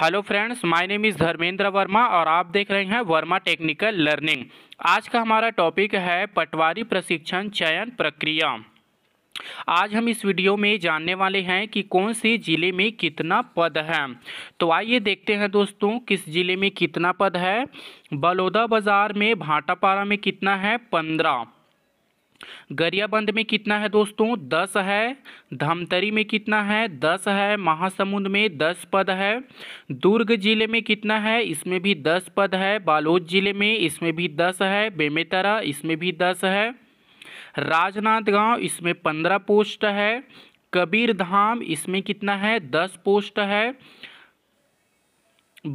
hello friends my name is Dharmendra Verma और आप देख रहे हैं वर्मा टेक्निकल लर्निंग आज का हमारा टॉपिक है पटवारी प्रशिक्षण चयन प्रक्रिया आज हम इस वीडियो में जानने वाले हैं कि कौन से ज़िले में कितना पद है तो आइए देखते हैं दोस्तों किस ज़िले में कितना पद है बलौदा बाज़ार में भाटापारा में कितना है पंद्रह गरियाबंद में कितना है दोस्तों दस है धमतरी में कितना है दस है महासमुंद में दस पद है दुर्ग जिले में कितना है इसमें भी दस पद है बालोद जिले में इसमें भी दस है बेमेतरा इसमें भी दस है राजनांदगांव इसमें पंद्रह पोस्ट है कबीर धाम इसमें कितना है दस पोस्ट है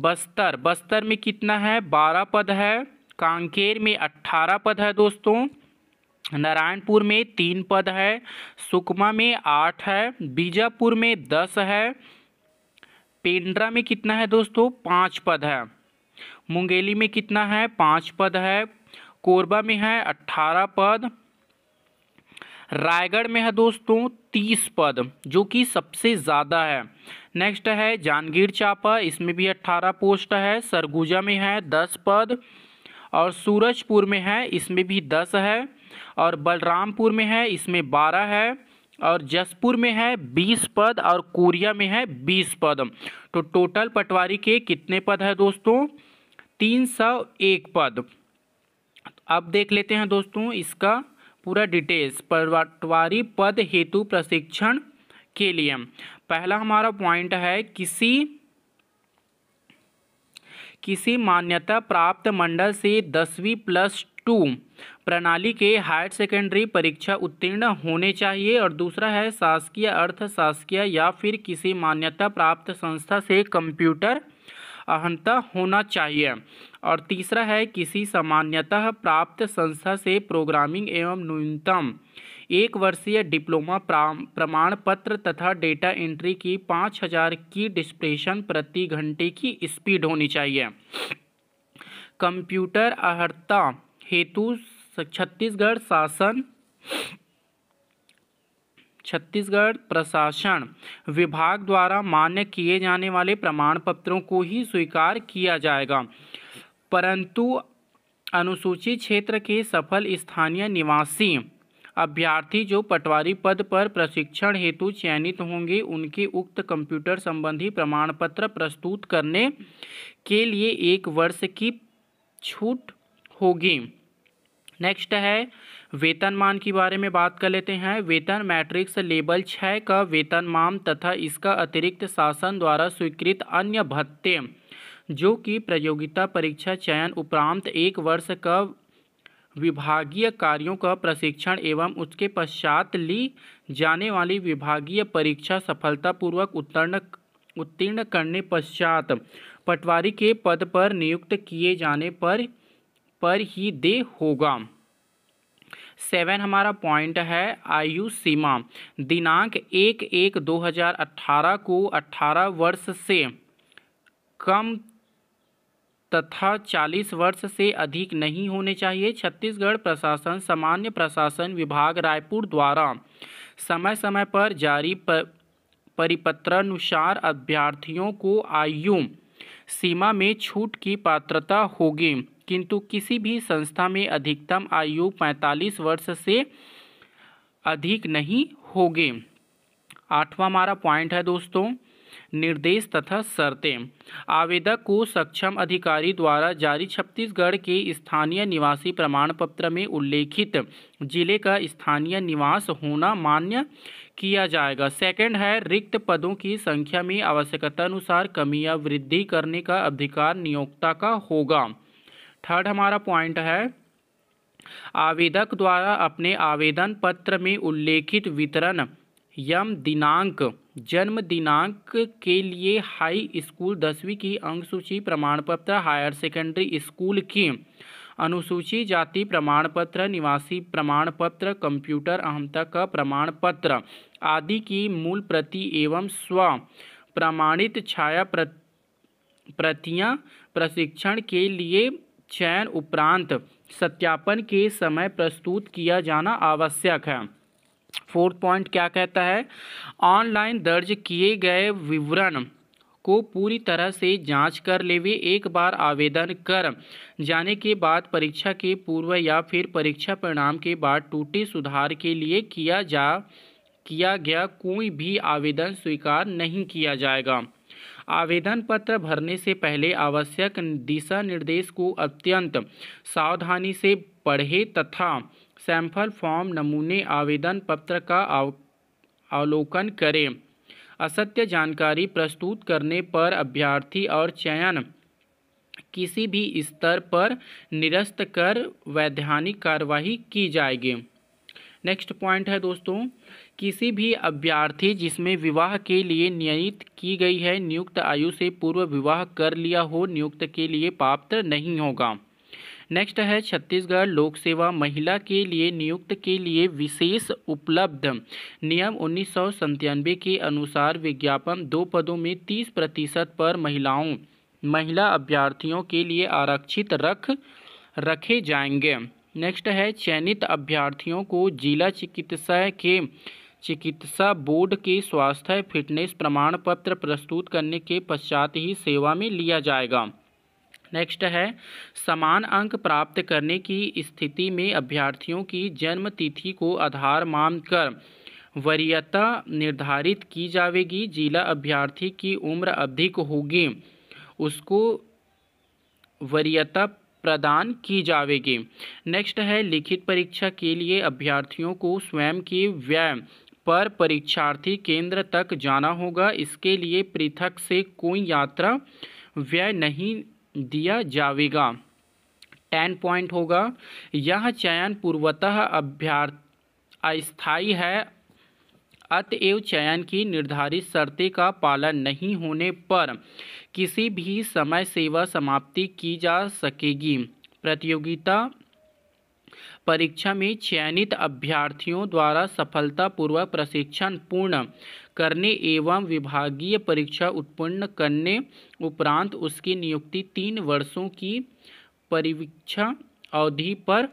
बस्तर बस्तर में कितना है बारह पद है कांकेर में अट्ठारह पद है दोस्तों नारायणपुर में तीन पद है सुकमा में आठ है बीजापुर में दस है पेंड्रा में कितना है दोस्तों पाँच पद है मुंगेली में कितना है पाँच पद है कोरबा में है अट्ठारह पद रायगढ़ में है दोस्तों तीस पद जो कि सबसे ज़्यादा है नेक्स्ट है जांगीर चापा इसमें भी अट्ठारह पोस्ट है सरगुजा में है दस पद और सूरजपुर में है इसमें भी दस है और बलरामपुर में है इसमें बारह है और जसपुर में है बीस पद और कोरिया में है बीस पद तो टोटल पटवारी के कितने पद है दोस्तों तीन सौ एक पद अब देख लेते हैं दोस्तों इसका पूरा डिटेल्स पटवारी पद हेतु प्रशिक्षण के लिए पहला हमारा पॉइंट है किसी किसी मान्यता प्राप्त मंडल से दसवीं प्लस टू प्रणाली के हायर सेकेंडरी परीक्षा उत्तीर्ण होने चाहिए और दूसरा है शासकीय अर्थशासकीय या फिर किसी मान्यता प्राप्त संस्था से कंप्यूटर अहंता होना चाहिए और तीसरा है किसी सामान्यतः प्राप्त संस्था से प्रोग्रामिंग एवं न्यूनतम एक वर्षीय डिप्लोमा प्रमाण पत्र तथा डेटा एंट्री की पाँच हजार की डिस्प्रेशन प्रति घंटे की स्पीड होनी चाहिए कंप्यूटर अहर्ता हेतु छत्तीसगढ़ शासन छत्तीसगढ़ प्रशासन विभाग द्वारा मान्य किए जाने वाले प्रमाण पत्रों को ही स्वीकार किया जाएगा परंतु अनुसूचित क्षेत्र के सफल स्थानीय निवासी अभ्यर्थी जो पटवारी पद पर प्रशिक्षण हेतु चयनित होंगे उनके उक्त कंप्यूटर संबंधी प्रमाण पत्र प्रस्तुत करने के लिए एक वर्ष की छूट होगी नेक्स्ट है वेतनमान के बारे में बात कर लेते हैं वेतन मैट्रिक्स लेबल छः का वेतनमान तथा इसका अतिरिक्त शासन द्वारा स्वीकृत अन्य भत्ते जो कि प्रतियोगिता परीक्षा चयन उपरांत एक वर्ष का विभागीय कार्यों का प्रशिक्षण एवं उसके पश्चात ली जाने वाली विभागीय परीक्षा सफलतापूर्वक उत्तीर्ण उत्तीर्ण करने पश्चात पटवारी के पद पर नियुक्त किए जाने पर पर ही दे होगा सेवन हमारा पॉइंट है आयु सीमा दिनांक एक एक दो हजार अट्ठारह को अट्ठारह वर्ष से कम तथा 40 वर्ष से अधिक नहीं होने चाहिए छत्तीसगढ़ प्रशासन सामान्य प्रशासन विभाग रायपुर द्वारा समय समय पर जारी परिपत्रानुसार अभ्यर्थियों को आयु सीमा में छूट की पात्रता होगी किंतु किसी भी संस्था में अधिकतम आयु 45 वर्ष से अधिक नहीं होगे आठवां हमारा पॉइंट है दोस्तों निर्देश तथा शर्तें आवेदक को सक्षम अधिकारी द्वारा जारी छत्तीसगढ़ के स्थानीय निवासी प्रमाण पत्र में उल्लेखित जिले का स्थानीय निवास होना मान्य किया जाएगा सेकंड है रिक्त पदों की संख्या में आवश्यकता अनुसार कमी या वृद्धि करने का अधिकार नियोक्ता का होगा थर्ड हमारा पॉइंट है आवेदक द्वारा अपने आवेदन पत्र में उल्लेखित वितरण यम दिनांक जन्म दिनांक के लिए हाई स्कूल दसवीं की अनुसूची प्रमाण पत्र हायर सेकेंडरी स्कूल की अनुसूची जाति प्रमाण पत्र निवासी प्रमाण पत्र कंप्यूटर अहमता का प्रमाण पत्र आदि की मूल प्रति एवं स्व प्रमाणित छाया प्रतियां प्रशिक्षण के लिए चयन उपरांत सत्यापन के समय प्रस्तुत किया जाना आवश्यक है फोर्थ पॉइंट क्या कहता है ऑनलाइन दर्ज किए गए विवरण को पूरी तरह से जांच कर लेवे एक बार आवेदन कर जाने के बाद परीक्षा के पूर्व या फिर परीक्षा परिणाम के बाद टूटे सुधार के लिए किया जा किया गया कोई भी आवेदन स्वीकार नहीं किया जाएगा आवेदन पत्र भरने से पहले आवश्यक दिशा निर्देश को अत्यंत सावधानी से पढ़ें तथा सैंपल फॉर्म नमूने आवेदन पत्र का अवलोकन करें असत्य जानकारी प्रस्तुत करने पर अभ्यर्थी और चयन किसी भी स्तर पर निरस्त कर वैधानिक कार्यवाही की जाएगी नेक्स्ट पॉइंट है दोस्तों किसी भी अभ्यर्थी जिसमें विवाह के लिए नियमित की गई है नियुक्त आयु से पूर्व विवाह कर लिया हो नियुक्त के लिए पात्र नहीं होगा नेक्स्ट है छत्तीसगढ़ लोक सेवा महिला के लिए नियुक्त के लिए विशेष उपलब्ध नियम उन्नीस के अनुसार विज्ञापन दो पदों में 30 प्रतिशत पर महिलाओं महिला अभ्यर्थियों के लिए आरक्षित रख रखे जाएंगे नेक्स्ट है चयनित अभ्यर्थियों को जिला चिकित्सा के चिकित्सा बोर्ड के स्वास्थ्य फिटनेस प्रमाण पत्र प्रस्तुत करने के पश्चात ही सेवा में लिया जाएगा नेक्स्ट है समान अंक प्राप्त करने की स्थिति में अभ्यर्थियों की जन्म तिथि को आधार मानकर वरीयता निर्धारित की जाएगी जिला अभ्यर्थी की उम्र अधिक होगी उसको वरीयता प्रदान की जाएगी नेक्स्ट है लिखित परीक्षा के लिए अभ्यर्थियों को स्वयं के व्यय पर परीक्षार्थी केंद्र तक जाना होगा इसके लिए पृथक से कोई यात्रा व्यय नहीं दिया जाएगा टेन पॉइंट होगा यह चयन पूर्वतः अभ्यार्थ अस्थायी है अतएव चयन की निर्धारित शर्तें का पालन नहीं होने पर किसी भी समय सेवा समाप्ति की जा सकेगी प्रतियोगिता परीक्षा में चयनित अभ्यर्थियों द्वारा सफलतापूर्वक प्रशिक्षण पूर्ण करने एवं विभागीय परीक्षा उत्पन्न करने उपरांत उसकी नियुक्ति तीन वर्षों की परीक्षा अवधि पर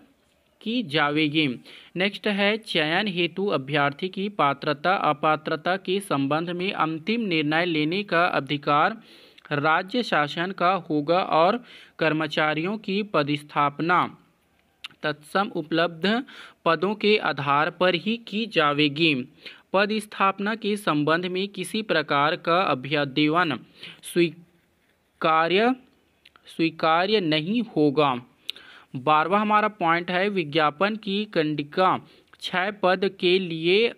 की जाएगी नेक्स्ट है चयन हेतु अभ्यर्थी की पात्रता अपात्रता के संबंध में अंतिम निर्णय लेने का अधिकार राज्य शासन का होगा और कर्मचारियों की पदस्थापना तत्सम उपलब्ध पदों के आधार पर ही की जाएगी पद स्थापना के संबंध में किसी प्रकार का अभ्यदेवन स्वीकार्य स्वीकार्य नहीं होगा बारवा हमारा पॉइंट है विज्ञापन की कंडिका छः पद के लिए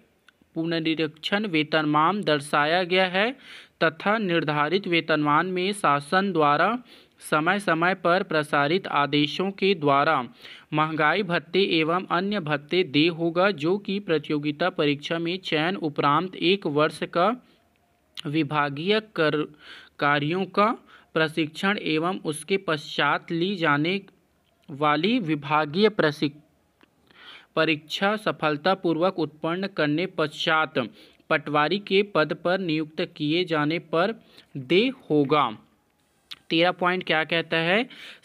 पुनरीक्षण वेतनमान दर्शाया गया है तथा निर्धारित वेतनमान में शासन द्वारा समय समय पर प्रसारित आदेशों के द्वारा महंगाई भत्ते एवं अन्य भत्ते दे होगा जो कि प्रतियोगिता परीक्षा में चयन उपरांत एक वर्ष का विभागीय कर कार्यों का प्रशिक्षण एवं उसके पश्चात ली जाने वाली विभागीय प्रशिक्षण परीक्षा सफलतापूर्वक उत्पन्न करने पश्चात पटवारी के पद पर नियुक्त किए जाने पर दे होगा तेरह पॉइंट क्या कहता है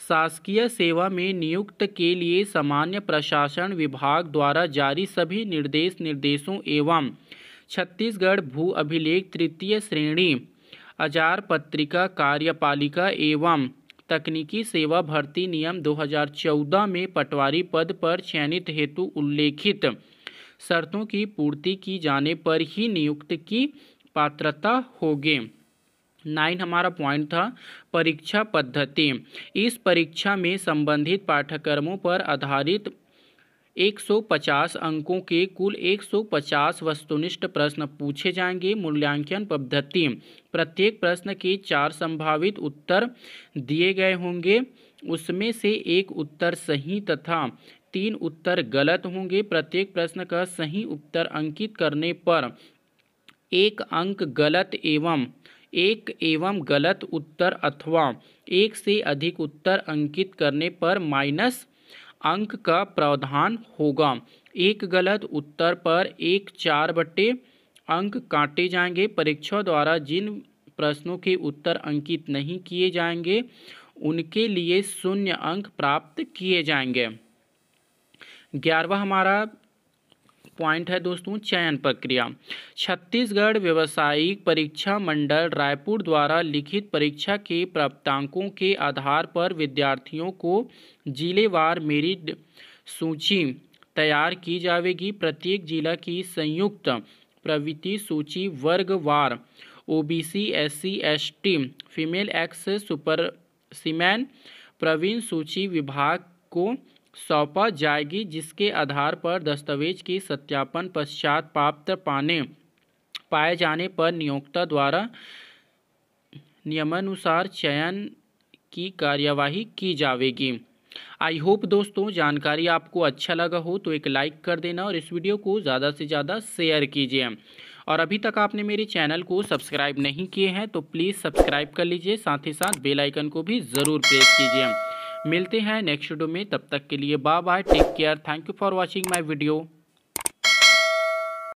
शासकीय सेवा में नियुक्त के लिए सामान्य प्रशासन विभाग द्वारा जारी सभी निर्देश निर्देशों एवं छत्तीसगढ़ भू अभिलेख तृतीय श्रेणी अजार पत्रिका कार्यपालिका एवं तकनीकी सेवा भर्ती नियम 2014 में पटवारी पद पर चयनित हेतु उल्लेखित शर्तों की पूर्ति की जाने पर ही नियुक्त की पात्रता होगी नाइन हमारा पॉइंट था परीक्षा पद्धति इस परीक्षा में संबंधित पाठ्यक्रमों पर आधारित 150 अंकों के कुल 150 वस्तुनिष्ठ प्रश्न पूछे जाएंगे मूल्यांकन पद्धति प्रत्येक प्रश्न के चार संभावित उत्तर दिए गए होंगे उसमें से एक उत्तर सही तथा तीन उत्तर गलत होंगे प्रत्येक प्रश्न का सही उत्तर अंकित करने पर एक अंक गलत एवं एक एवं गलत उत्तर अथवा एक से अधिक उत्तर अंकित करने पर माइनस अंक का प्रावधान होगा एक गलत उत्तर पर एक चार बटे अंक काटे जाएंगे परीक्षा द्वारा जिन प्रश्नों के उत्तर अंकित नहीं किए जाएंगे उनके लिए शून्य अंक प्राप्त किए जाएंगे ग्यारहवा हमारा पॉइंट है दोस्तों चयन प्रक्रिया छत्तीसगढ़ व्यवसायिक परीक्षा मंडल रायपुर द्वारा लिखित परीक्षा के प्राप्तांकों के आधार पर विद्यार्थियों को जिलेवार मेरिट सूची तैयार की जाएगी प्रत्येक जिला की संयुक्त प्रवृत्ति सूची वर्गवार OBC SC ST female ex super seaman प्रवीण सूची विभाग को सौंपा जाएगी जिसके आधार पर दस्तावेज की सत्यापन पश्चात प्राप्त पाने पाए जाने पर नियोक्ता द्वारा नियमानुसार चयन की कार्यवाही की जाएगी आई होप दोस्तों जानकारी आपको अच्छा लगा हो तो एक लाइक कर देना और इस वीडियो को ज़्यादा से ज़्यादा शेयर कीजिए और अभी तक आपने मेरे चैनल को सब्सक्राइब नहीं किए हैं तो प्लीज़ सब्सक्राइब कर लीजिए साथ ही साथ बेल आइकन को भी ज़रूर प्रेस कीजिए मिलते हैं नेक्स्ट वीडियो में तब तक के लिए bye bye take care thank you for watching my video